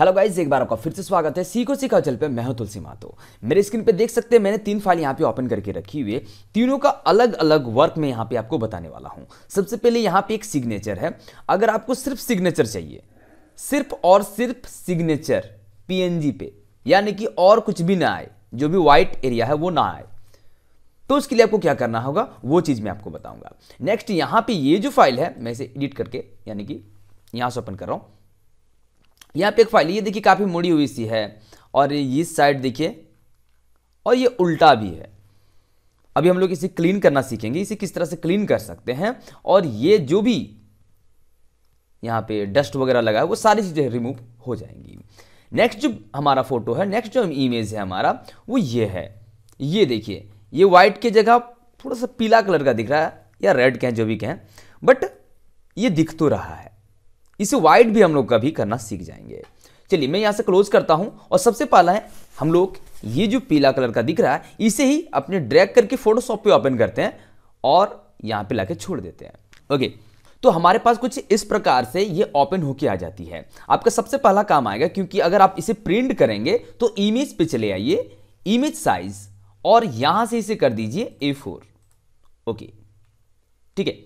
hello guys एक बार आपका फिर से स्वागत है सीखो सीखा चल पे मैं हूं तुलसी मातो मेरे स्क्रीन पे देख सकते हैं मैंने तीन फाइल यहाँ पे ओपन करके रखी हुई है तीनों का अलग अलग वर्क मैं यहाँ पे आपको बताने वाला हूँ सबसे पहले यहाँ पे एक सिग्नेचर है अगर आपको सिर्फ सिग्नेचर चाहिए सिर्फ और सिर्फ सिग्नेचर पी पे यानी कि और कुछ भी ना आए जो भी व्हाइट एरिया है वो ना आए तो उसके लिए आपको क्या करना होगा वो चीज़ मैं आपको बताऊंगा नेक्स्ट यहाँ पे ये जो फाइल है मैं इसे एडिट करके यानी कि यहाँ से ओपन कर रहा हूँ यहाँ पे एक फाइल ये देखिए काफ़ी मुड़ी हुई सी है और ये इस साइड देखिए और ये उल्टा भी है अभी हम लोग इसे क्लीन करना सीखेंगे इसे किस तरह से क्लीन कर सकते हैं और ये जो भी यहाँ पे डस्ट वगैरह लगा है वो सारी चीज़ें रिमूव हो जाएंगी नेक्स्ट जो हमारा फोटो है नेक्स्ट जो इमेज है हमारा वो ये है ये देखिए ये वाइट की जगह थोड़ा सा पीला कलर का दिख रहा है या रेड कहें जो भी कहें बट ये दिख तो रहा है इसे वाइड भी हम लोग कभी करना सीख जाएंगे चलिए मैं यहाँ से क्लोज करता हूँ और सबसे पहला है हम लोग ये जो पीला कलर का दिख रहा है इसे ही अपने ड्रैग करके फोटोशॉप पे ओपन करते हैं और यहाँ पे लाके छोड़ देते हैं ओके तो हमारे पास कुछ इस प्रकार से ये ओपन होके आ जाती है आपका सबसे पहला काम आएगा क्योंकि अगर आप इसे प्रिंट करेंगे तो इमेज पे चले आइए इमेज साइज और यहाँ से इसे कर दीजिए ए फोर ओके ठीक है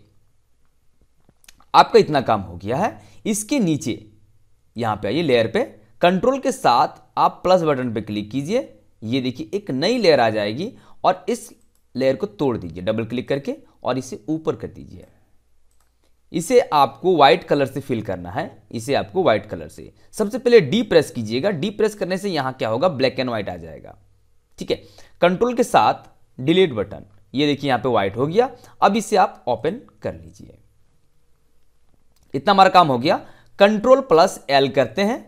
आपका इतना काम हो गया है इसके नीचे यहाँ पे आइए लेयर पे कंट्रोल के साथ आप प्लस बटन पे क्लिक कीजिए ये देखिए एक नई लेयर आ जाएगी और इस लेयर को तोड़ दीजिए डबल क्लिक करके और इसे ऊपर कर दीजिए इसे आपको व्हाइट कलर से फिल करना है इसे आपको व्हाइट कलर से सबसे पहले डी प्रेस कीजिएगा डी प्रेस करने से यहाँ क्या होगा ब्लैक एंड व्हाइट आ जाएगा ठीक है कंट्रोल के साथ डिलीट बटन ये देखिए यहाँ पे व्हाइट हो गया अब इसे आप ओपन कर लीजिए इतना हमारा काम हो गया कंट्रोल प्लस एल करते हैं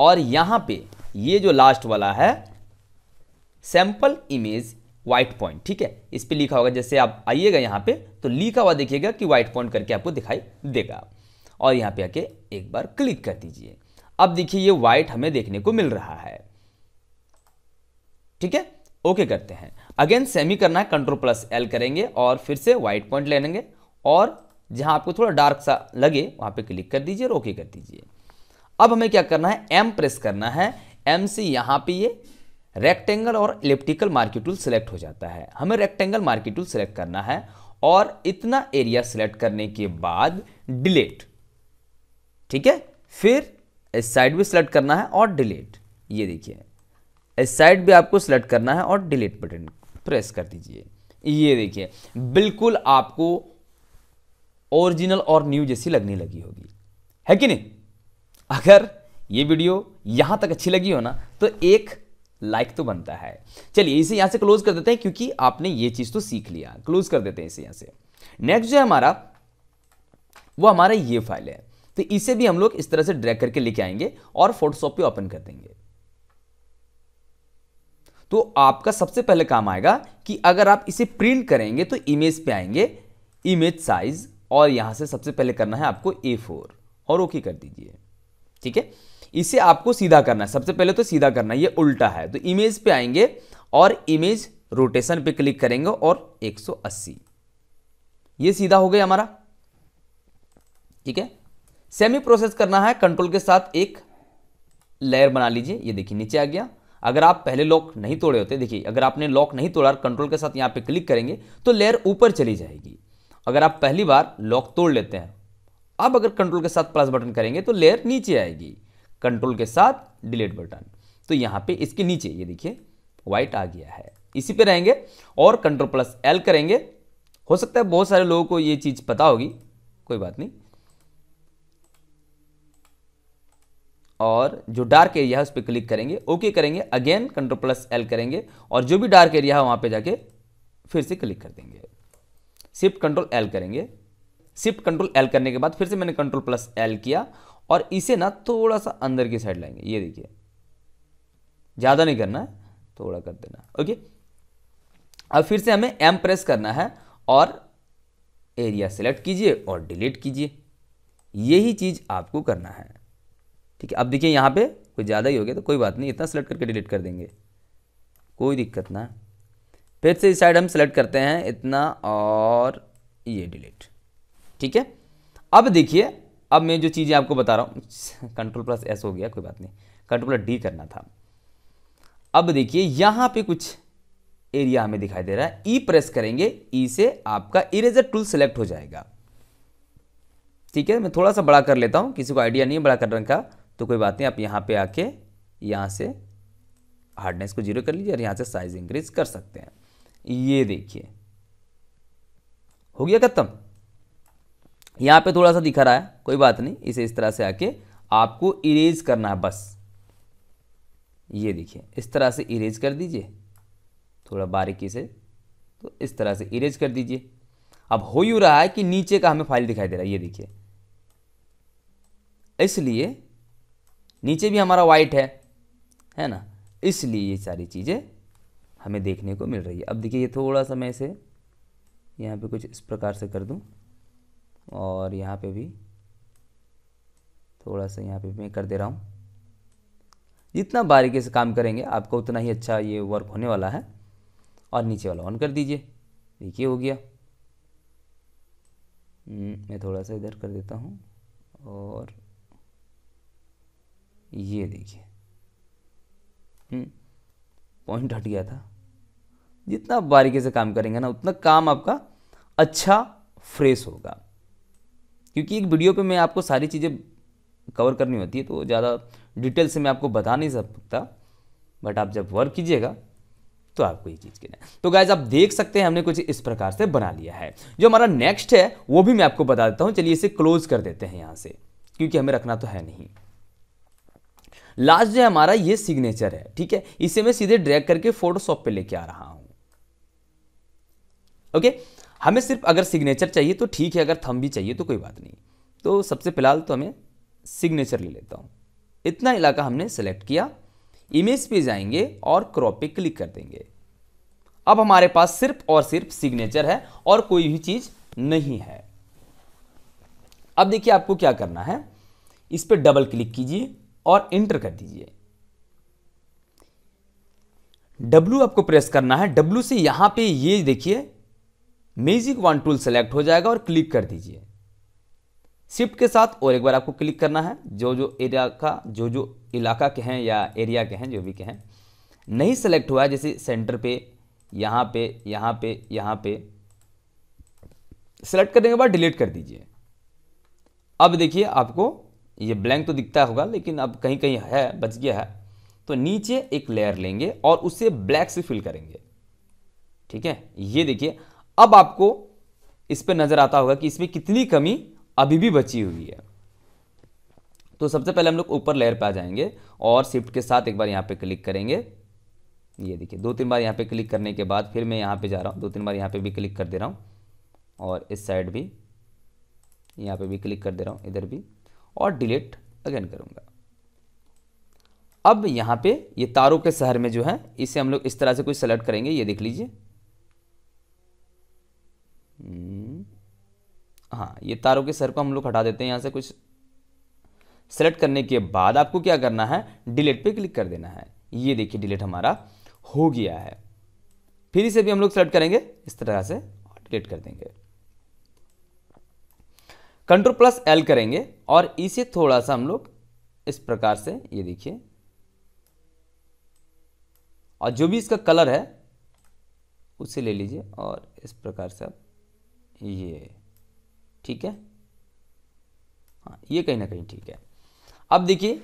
और यहां पे ये जो लास्ट वाला है सैंपल इमेज व्हाइट पॉइंट ठीक है इस पर लिखा होगा जैसे आप आइएगा यहां पे तो लिखा हुआ देखिएगा कि व्हाइट पॉइंट करके आपको दिखाई देगा और यहां पे आके एक बार क्लिक कर दीजिए अब देखिए ये व्हाइट हमें देखने को मिल रहा है ठीक है ओके करते हैं अगेन सेमी करना है कंट्रोल प्लस एल करेंगे और फिर से व्हाइट पॉइंट ले लेंगे और जहां आपको थोड़ा डार्क सा लगे वहां पे क्लिक कर दीजिए और ओके कर दीजिए अब हमें क्या करना है एम प्रेस करना है एम से यहां पे ये रेक्टेंगल और इलेप्टिकल मार्केट टूल सेलेक्ट हो जाता है हमें रेक्टेंगल मार्केट टूल सेलेक्ट करना है और इतना एरिया सेलेक्ट करने के बाद डिलीट ठीक है फिर इस साइड भी सिलेक्ट करना है और डिलीट ये देखिए इस साइड भी आपको सिलेक्ट करना है और डिलीट बटन प्रेस कर दीजिए ये देखिए बिल्कुल आपको ओरिजिनल और न्यू जैसी लगने लगी होगी है कि नहीं अगर ये वीडियो यहां तक अच्छी लगी हो ना तो एक लाइक तो बनता है चलिए इसे यहां से क्लोज कर देते हैं क्योंकि आपने ये चीज़ तो सीख लिया क्लोज कर देते हैं इसे यहां से नेक्स्ट जो है हमारा वो हमारा ये फाइल है तो इसे भी हम लोग इस तरह से ड्रैग करके लेके आएंगे और फोटोशॉप पे ओपन कर देंगे तो आपका सबसे पहले काम आएगा कि अगर आप इसे प्रिंट करेंगे तो इमेज पे आएंगे इमेज साइज और यहाँ से सबसे पहले करना है आपको ए फोर और ओके कर दीजिए ठीक है इसे आपको सीधा करना है सबसे पहले तो सीधा करना है ये उल्टा है तो इमेज पे आएंगे और इमेज रोटेशन पे क्लिक करेंगे और 180 ये सीधा हो गया हमारा ठीक है सेमी प्रोसेस करना है कंट्रोल के साथ एक लेयर बना लीजिए ये देखिए नीचे आ गया अगर आप पहले लॉक नहीं तोड़े होते देखिए अगर आपने लॉक नहीं तोड़ा कंट्रोल के साथ यहाँ पे क्लिक करेंगे तो लेयर ऊपर चली जाएगी अगर आप पहली बार लॉक तोड़ लेते हैं अब अगर कंट्रोल के साथ प्लस बटन करेंगे तो लेयर नीचे आएगी कंट्रोल के साथ डिलीट बटन तो यहां पे इसके नीचे ये देखिए व्हाइट आ गया है इसी पे रहेंगे और कंट्रोल प्लस एल करेंगे हो सकता है बहुत सारे लोगों को ये चीज़ पता होगी कोई बात नहीं और जो डार्क एरिया है उस पर क्लिक करेंगे ओके करेंगे अगेन कंट्रोल प्लस एल करेंगे और जो भी डार्क एरिया है वहां पे जाके फिर से क्लिक कर देंगे शिफ्ट कंट्रोल एल करेंगे शिफ्ट कंट्रोल एल करने के बाद फिर से मैंने कंट्रोल प्लस एल किया और इसे ना थोड़ा सा अंदर की साइड लाएंगे ये देखिए ज़्यादा नहीं करना है थोड़ा कर देना ओके अब फिर से हमें एम प्रेस करना है और एरिया सेलेक्ट कीजिए और डिलीट कीजिए यही चीज़ आपको करना है ठीक है अब देखिए यहाँ पे कोई ज़्यादा ही हो गया तो कोई बात नहीं इतना सेलेक्ट करके डिलीट कर देंगे कोई दिक्कत ना फिर से इस साइड हम सेलेक्ट करते हैं इतना और ये डिलीट ठीक है अब देखिए अब मैं जो चीज़ें आपको बता रहा हूँ कंट्रोल प्लस एस हो गया कोई बात नहीं कंट्रोल प्लस डी करना था अब देखिए यहाँ पे कुछ एरिया हमें दिखाई दे रहा है ई e प्रेस करेंगे ई e से आपका इरेजर टूल सेलेक्ट हो जाएगा ठीक है मैं थोड़ा सा बड़ा कर लेता हूँ किसी को आइडिया नहीं है बड़ा करने का तो कोई बात नहीं आप यहाँ पर आके यहाँ से हार्डनेस को जीरो कर लीजिए और यहाँ से साइज इंक्रीज कर सकते हैं ये देखिए हो गया खत्म यहां पे थोड़ा सा दिखा रहा है कोई बात नहीं इसे इस तरह से आके आपको इरेज करना है बस ये देखिए इस तरह से इरेज कर दीजिए थोड़ा बारीकी से तो इस तरह से इरेज कर दीजिए अब हो ही रहा है कि नीचे का हमें फाइल दिखाई दे रहा है ये देखिए इसलिए नीचे भी हमारा वाइट है है ना इसलिए ये सारी चीज़ें हमें देखने को मिल रही है अब देखिए ये थोड़ा सा मैं इसे यहाँ पे कुछ इस प्रकार से कर दूँ और यहाँ पे भी थोड़ा सा यहाँ पे मैं कर दे रहा हूँ जितना बारीकी से काम करेंगे आपका उतना ही अच्छा ये वर्क होने वाला है और नीचे वाला ऑन कर दीजिए देखिए हो गया हम्म, मैं थोड़ा सा इधर कर देता हूँ और ये देखिए हम्म, पॉइंट हट गया था जितना बारीकी से काम करेंगे ना उतना काम आपका अच्छा फ्रेश होगा क्योंकि एक वीडियो पे मैं आपको सारी चीज़ें कवर करनी होती है तो ज़्यादा डिटेल से मैं आपको बता नहीं सकता बट आप जब वर्क कीजिएगा तो आपको ये चीज़ करना तो गाइज आप देख सकते हैं हमने कुछ इस प्रकार से बना लिया है जो हमारा नेक्स्ट है वो भी मैं आपको बता देता हूँ चलिए इसे क्लोज कर देते हैं यहाँ से क्योंकि हमें रखना तो है नहीं लास्ट जो हमारा ये सिग्नेचर है ठीक है इसे मैं सीधे ड्रैग करके फोटोशॉप पे लेके आ रहा हूं ओके हमें सिर्फ अगर सिग्नेचर चाहिए तो ठीक है अगर थम भी चाहिए तो कोई बात नहीं तो सबसे फिलहाल तो हमें सिग्नेचर ले लेता हूं इतना इलाका हमने सेलेक्ट किया इमेज पे जाएंगे और क्रॉप पे क्लिक कर देंगे अब हमारे पास सिर्फ और सिर्फ सिग्नेचर है और कोई भी चीज़ नहीं है अब देखिए आपको क्या करना है इस पर डबल क्लिक कीजिए और इंटर कर दीजिए डब्ल्यू आपको प्रेस करना है डब्ल्यू से यहां पे ये देखिए म्यूजिक वन टूल सेलेक्ट हो जाएगा और क्लिक कर दीजिए शिफ्ट के साथ और एक बार आपको क्लिक करना है जो जो एरिया का जो जो इलाका के हैं या एरिया के हैं जो भी के हैं नहीं सेलेक्ट हुआ है जैसे सेंटर पे यहां पे यहां पे यहां पे सेलेक्ट करने के बाद डिलीट कर दीजिए अब देखिए आपको ये ब्लैंक तो दिखता होगा लेकिन अब कहीं कहीं है बच गया है तो नीचे एक लेयर लेंगे और उसे ब्लैक से फिल करेंगे ठीक है ये देखिए अब आपको इस पर नज़र आता होगा कि इसमें कितनी कमी अभी भी बची हुई है तो सबसे पहले हम लोग ऊपर लेयर पे आ जाएंगे और शिफ्ट के साथ एक बार यहाँ पे क्लिक करेंगे ये देखिए दो तीन बार यहाँ पे क्लिक करने के बाद फिर मैं यहाँ पे जा रहा हूँ दो तीन बार यहाँ पे भी क्लिक कर दे रहा हूँ और इस साइड भी यहाँ पे भी क्लिक कर दे रहा हूँ इधर भी और डिलीट अगेन करूंगा अब यहां पे ये तारों के शहर में जो है इसे हम लोग इस तरह से कुछ सेलेक्ट करेंगे ये देख लीजिए हम्म, हाँ ये तारों के शहर को हम लोग हटा देते हैं यहां से कुछ सेलेक्ट करने के बाद आपको क्या करना है डिलीट पे क्लिक कर देना है ये देखिए डिलीट हमारा हो गया है फिर इसे भी हम लोग सेलेक्ट करेंगे इस तरह से डिलीट कर देंगे कंट्रोल प्लस एल करेंगे और इसे थोड़ा सा हम लोग इस प्रकार से ये देखिए और जो भी इसका कलर है उसे ले लीजिए और इस प्रकार से आप ये ठीक है हाँ ये कहीं ना कहीं ठीक है अब देखिए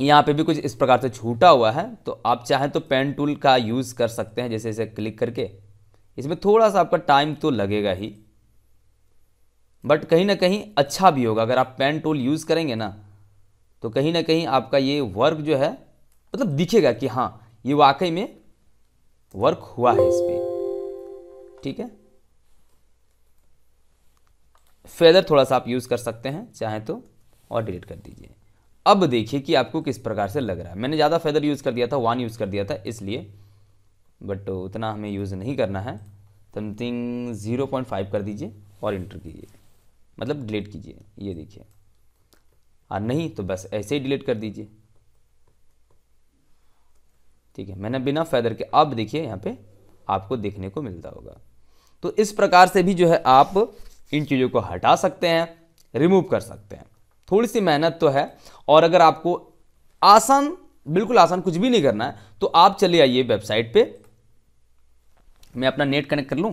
यहाँ पे भी कुछ इस प्रकार से छूटा हुआ है तो आप चाहें तो पेन टूल का यूज़ कर सकते हैं जैसे जैसे क्लिक करके इसमें थोड़ा सा आपका टाइम तो लगेगा ही बट कहीं ना कहीं अच्छा भी होगा अगर आप पेन टूल यूज़ करेंगे ना तो कहीं ना कहीं आपका ये वर्क जो है मतलब दिखेगा कि हाँ ये वाकई में वर्क हुआ है इस पर ठीक है फेदर थोड़ा सा आप यूज़ कर सकते हैं चाहें तो और डिलीट कर दीजिए अब देखिए कि आपको किस प्रकार से लग रहा है मैंने ज़्यादा फेदर यूज़ कर दिया था वन यूज़ कर दिया था इसलिए बट उतना हमें यूज़ नहीं करना है समथिंग ज़ीरो पॉइंट फाइव कर दीजिए और इंटर कीजिए मतलब डिलीट कीजिए ये देखिए और हाँ, नहीं तो बस ऐसे ही डिलीट कर दीजिए ठीक है मैंने बिना फैदर के अब देखिए यहाँ पे आपको देखने को मिलता होगा तो इस प्रकार से भी जो है आप इन चीज़ों को हटा सकते हैं रिमूव कर सकते हैं थोड़ी सी मेहनत तो है और अगर आपको आसान बिल्कुल आसान कुछ भी नहीं करना है तो आप चले आइए वेबसाइट पे मैं अपना नेट कनेक्ट कर लूँ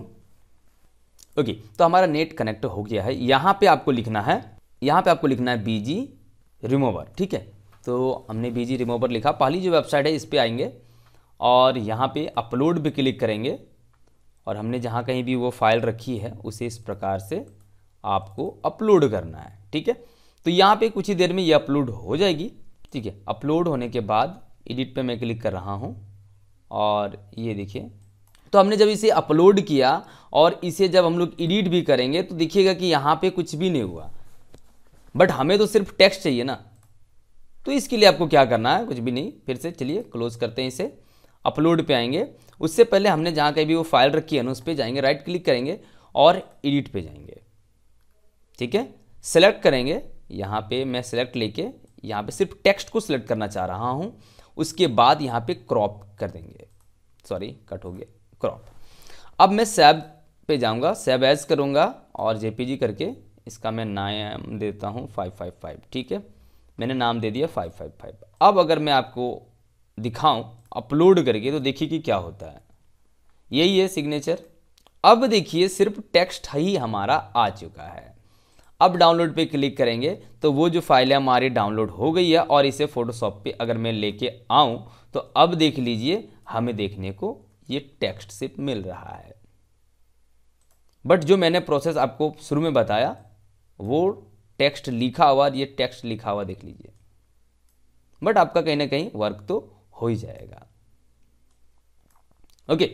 ओके तो हमारा नेट कनेक्ट हो गया है यहाँ पे आपको लिखना है यहाँ पे आपको लिखना है बीजी रिमूवर ठीक है तो हमने बीजी रिमूवर लिखा पहली जो वेबसाइट है इस पर आएंगे और यहाँ पे अपलोड भी क्लिक करेंगे और हमने जहाँ कहीं भी वो फाइल रखी है उसे इस प्रकार से आपको अपलोड करना है ठीक है तो यहाँ पे कुछ ही देर में ये अपलोड हो जाएगी ठीक है अपलोड होने के बाद एडिट पे मैं क्लिक कर रहा हूँ और ये देखिए तो हमने जब इसे अपलोड किया और इसे जब हम लोग एडिट भी करेंगे तो देखिएगा कि यहाँ पे कुछ भी नहीं हुआ बट हमें तो सिर्फ टेक्स्ट चाहिए ना तो इसके लिए आपको क्या करना है कुछ भी नहीं फिर से चलिए क्लोज करते हैं इसे अपलोड पे आएंगे उससे पहले हमने जहाँ कहीं भी वो फाइल रखी है ना उस पर जाएंगे राइट क्लिक करेंगे और एडिट पे जाएंगे ठीक है सेलेक्ट करेंगे यहाँ पे मैं सेलेक्ट लेके यहाँ पे सिर्फ टेक्स्ट को सिलेक्ट करना चाह रहा हूँ उसके बाद यहाँ पे क्रॉप कर देंगे सॉरी कट हो गया क्रॉप अब मैं सैब पे जाऊंगा सैब एज करूंगा और जेपीजी करके इसका मैं नाम देता हूँ फाइव फाइव फाइव ठीक है मैंने नाम दे दिया फाइव फाइव फाइव अब अगर मैं आपको दिखाऊं अपलोड करके तो देखिए कि क्या होता है यही है सिग्नेचर अब देखिए सिर्फ टेक्स्ट ही हमारा आ चुका है अब डाउनलोड पे क्लिक करेंगे तो वो जो फाइल है हमारी डाउनलोड हो गई है और इसे फोटोशॉप पे अगर मैं लेके आऊँ तो अब देख लीजिए हमें देखने को ये टेक्स्ट से मिल रहा है बट जो मैंने प्रोसेस आपको शुरू में बताया वो टेक्स्ट लिखा हुआ ये टेक्स्ट लिखा हुआ देख लीजिए बट आपका कहीं ना कहीं वर्क तो हो ही जाएगा ओके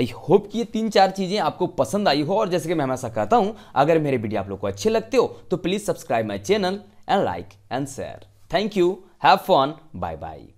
आई होप कि ये तीन चार चीज़ें आपको पसंद आई हो और जैसे कि मैं हमेशा कहता हूं अगर मेरे वीडियो आप लोग को अच्छे लगते हो तो please subscribe my channel and like and share thank you have fun bye bye